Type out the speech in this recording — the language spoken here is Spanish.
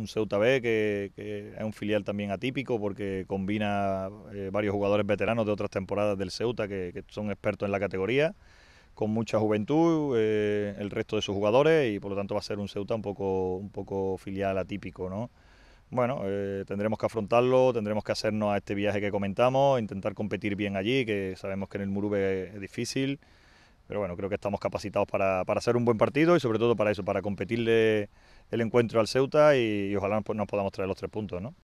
un Ceuta B que, es un filial también atípico porque combina eh, varios jugadores veteranos de otras temporadas del Ceuta que, son expertos en la categoría, con mucha juventud, eh, el resto de sus jugadores y por lo tanto va a ser un Ceuta un poco, un poco filial atípico, ¿no? Bueno, eh, tendremos que afrontarlo, tendremos que hacernos a este viaje que comentamos, intentar competir bien allí, que sabemos que en el Murube es difícil pero bueno, creo que estamos capacitados para, para, hacer un buen partido y sobre todo para eso, para competirle el encuentro al Ceuta y, ojalá nos podamos traer los tres puntos, ¿no?